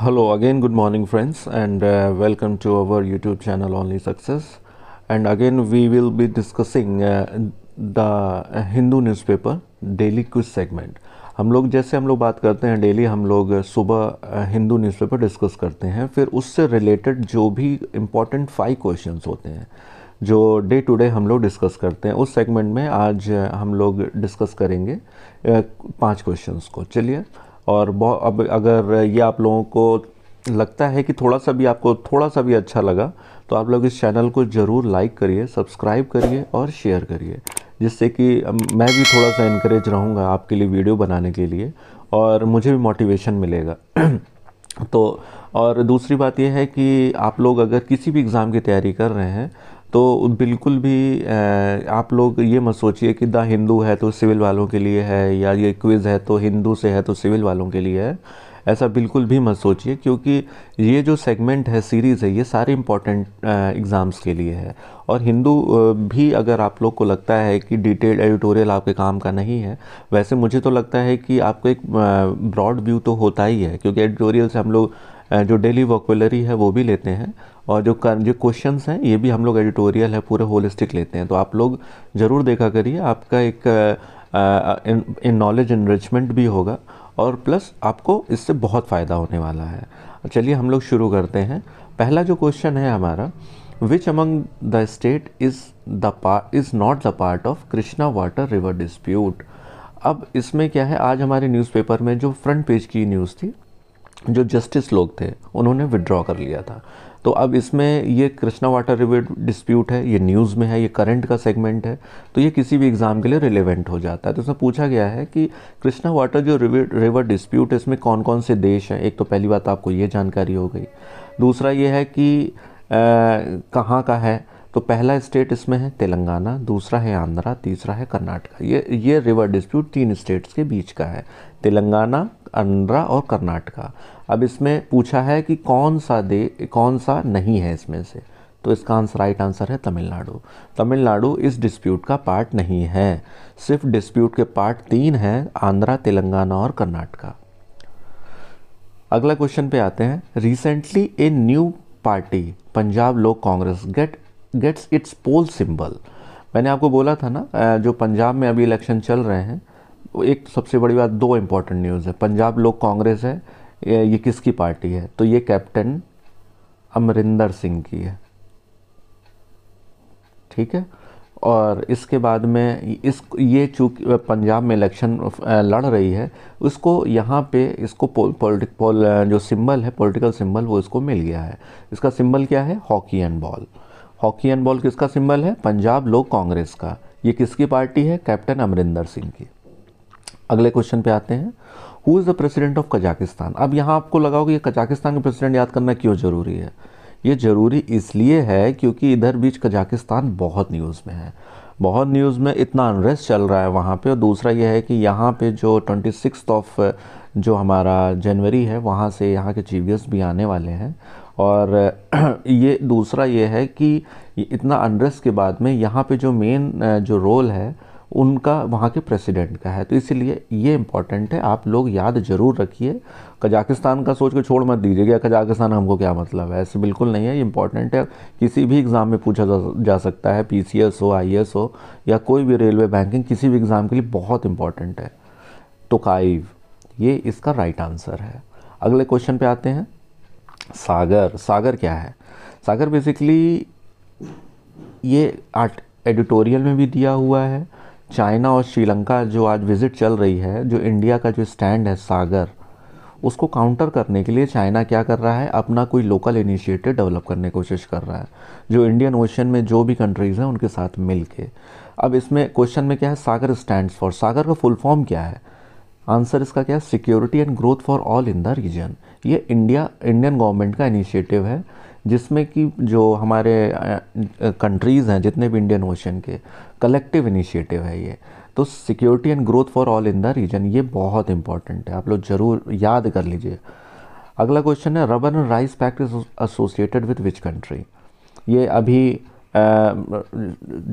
hello again good morning friends and welcome to our YouTube channel channel success and again we will be discussing discussing Hindu newspaper daily quiz segment हम लोग जैसे हम लोग बात करते हैं daily हम लोग uh, सुबह हिंदू न्यूज़ पेपर डिस्कस करते हैं फिर उससे रिलेटेड जो भी इम्पॉर्टेंट फाइव क्वेश्चन होते हैं जो डे टू डे हम लोग डिस्कस करते हैं उस सेगमेंट में आज uh, हम लोग डिस्कस करेंगे uh, पाँच क्वेश्चन को चलिए और बहुत अब अगर ये आप लोगों को लगता है कि थोड़ा सा भी आपको थोड़ा सा भी अच्छा लगा तो आप लोग इस चैनल को ज़रूर लाइक करिए सब्सक्राइब करिए और शेयर करिए जिससे कि मैं भी थोड़ा सा इनक्रेज रहूँगा आपके लिए वीडियो बनाने के लिए और मुझे भी मोटिवेशन मिलेगा तो और दूसरी बात यह है कि आप लोग अगर किसी भी एग्ज़ाम की तैयारी कर रहे हैं तो बिल्कुल भी आप लोग ये मत सोचिए कि द हिंदू है तो सिविल वालों के लिए है या ये क्विज़ है तो हिंदू से है तो सिविल वालों के लिए है ऐसा बिल्कुल भी मत सोचिए क्योंकि ये जो सेगमेंट है सीरीज़ है ये सारे इम्पॉर्टेंट एग्ज़ाम्स के लिए है और हिंदू भी अगर आप लोग को लगता है कि डिटेल्ड एडिटोरियल आपके काम का नहीं है वैसे मुझे तो लगता है कि आपको एक ब्रॉड व्यू तो होता ही है क्योंकि एडिटोरियल से हम लोग जो डेली वोकलरी है वो भी लेते हैं और जो कर जो क्वेश्चन हैं ये भी हम लोग एडिटोरियल है पूरे होलिस्टिक लेते हैं तो आप लोग ज़रूर देखा करिए आपका एक इन नॉलेज इनरिचमेंट भी होगा और प्लस आपको इससे बहुत फ़ायदा होने वाला है चलिए हम लोग शुरू करते हैं पहला जो क्वेश्चन है हमारा which among the state is the pa is not the part of Krishna water river dispute अब इसमें क्या है आज हमारे न्यूज़पेपर में जो फ्रंट पेज की न्यूज़ थी जो जस्टिस लोग थे उन्होंने विड्रॉ कर लिया था तो अब इसमें ये कृष्णा वाटर रिवर डिस्प्यूट है ये न्यूज़ में है ये करंट का सेगमेंट है तो ये किसी भी एग्ज़ाम के लिए रिलेवेंट हो जाता है तो इसमें पूछा गया है कि कृष्णा वाटर जो रिवर रिवर डिस्प्यूट है इसमें कौन कौन से देश हैं एक तो पहली बात आपको ये जानकारी हो गई दूसरा ये है कि कहाँ का है तो पहला स्टेट इसमें है तेलंगाना दूसरा है आंध्रा तीसरा है कर्नाटका ये ये रिवर डिस्प्यूट तीन स्टेट्स के बीच का है तेलंगाना आंध्रा और कर्नाटका अब इसमें पूछा है कि कौन सा दे कौन सा नहीं है इसमें से तो इसका आंसर राइट आंसर है तमिलनाडु तमिलनाडु इस डिस्प्यूट का पार्ट नहीं है सिर्फ डिस्प्यूट के पार्ट तीन हैं आंध्रा तेलंगाना और कर्नाटका अगला क्वेश्चन पे आते हैं recently a new party Punjab Lok Congress get gets its poll symbol मैंने आपको बोला था ना जो पंजाब में अभी इलेक्शन चल रहे हैं एक सबसे बड़ी बात दो इम्पॉर्टेंट न्यूज़ है पंजाब लोग कांग्रेस है ये किसकी पार्टी है तो ये कैप्टन अमरिंदर सिंह की है ठीक है और इसके बाद में इस ये चूँकि पंजाब में इलेक्शन लड़ रही है उसको यहाँ पे इसको पोल पोलिटिक पोल जो सिंबल है पॉलिटिकल सिंबल वो इसको मिल गया है इसका सिंबल क्या है hockey and ball hockey and ball किसका सिंबल है पंजाब लोक कांग्रेस का ये किसकी पार्टी है कैप्टन अमरिंदर सिंह की अगले क्वेश्चन पे आते हैं who is the president of Kazakhstan अब यहाँ आपको लगा होगा ये कजाकिस्तान के प्रेसिडेंट याद करना क्यों ज़रूरी है ये ज़रूरी इसलिए है क्योंकि इधर बीच कजाकिस्तान बहुत न्यूज़ में है बहुत न्यूज़ में इतना अनरेस्ट चल रहा है वहाँ पे और दूसरा यह है कि यहाँ पे जो ट्वेंटी ऑफ जो हमारा जनवरी है वहाँ से यहाँ के चीवियर्स भी आने वाले हैं और ये दूसरा ये है कि इतना अनरेस्ट के बाद में यहाँ पे जो मेन जो रोल है उनका वहाँ के प्रेसिडेंट का है तो इसीलिए ये इम्पॉर्टेंट है आप लोग याद जरूर रखिए कजाकिस्तान का सोच के छोड़ मत दीजिएगा कजाकिस्तान हमको क्या मतलब है ऐसे बिल्कुल नहीं है ये इम्पॉर्टेंट है किसी भी एग्ज़ाम में पूछा जा, सकता है पी हो आई हो या कोई भी रेलवे बैंकिंग किसी भी एग्ज़ाम के लिए बहुत इम्पॉर्टेंट है तो काइव ये इसका राइट आंसर है अगले क्वेश्चन पे आते हैं सागर सागर क्या है सागर बेसिकली ये आर्ट एडिटोरियल में भी दिया हुआ है चाइना और श्रीलंका जो आज विज़िट चल रही है जो इंडिया का जो स्टैंड है सागर उसको काउंटर करने के लिए चाइना क्या कर रहा है अपना कोई लोकल इनिशिएटिव डेवलप करने की कोशिश कर रहा है जो इंडियन ओशन में जो भी कंट्रीज़ हैं उनके साथ मिल के अब इसमें क्वेश्चन में क्या है सागर स्टैंड फॉर सागर का फुल फॉर्म क्या है आंसर इसका क्या है security and growth for all in the region ये इंडिया इंडियन गवर्नमेंट का इनिशिएटिव है जिसमें कि जो हमारे कंट्रीज़ हैं जितने भी इंडियन ओशन के कलेक्टिव इनिशिएटिव है ये तो security and growth for all in the region ये बहुत इंपॉर्टेंट है आप लोग ज़रूर याद कर लीजिए अगला क्वेश्चन है rubber and rice factory associated with which country ये अभी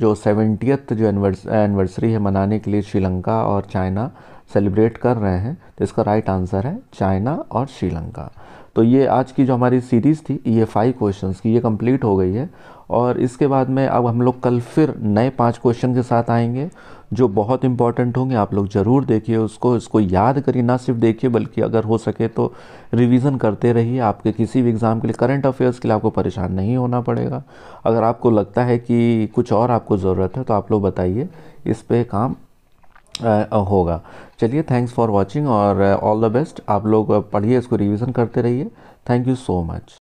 जो सेवेंटियथ जो एनिवर्सरी है मनाने के लिए श्रीलंका और चाइना सेलिब्रेट कर रहे हैं तो इसका राइट आंसर है चाइना और श्रीलंका तो ये आज की जो हमारी सीरीज़ थी ये फाइव क्वेश्चंस की ये कंप्लीट हो गई है और इसके बाद में अब हम लोग कल फिर नए पांच क्वेश्चन के साथ आएंगे जो बहुत इंपॉर्टेंट होंगे आप लोग ज़रूर देखिए उसको इसको याद करिए ना सिर्फ देखिए बल्कि अगर हो सके तो रिवीजन करते रहिए आपके किसी भी एग्ज़ाम के लिए करंट अफेयर्स के लिए आपको परेशान नहीं होना पड़ेगा अगर आपको लगता है कि कुछ और आपको ज़रूरत है तो आप लोग बताइए इस पर काम होगा चलिए थैंक्स फॉर वॉचिंग और ऑल द बेस्ट आप लोग पढ़िए इसको रिविज़न करते रहिए थैंक यू सो मच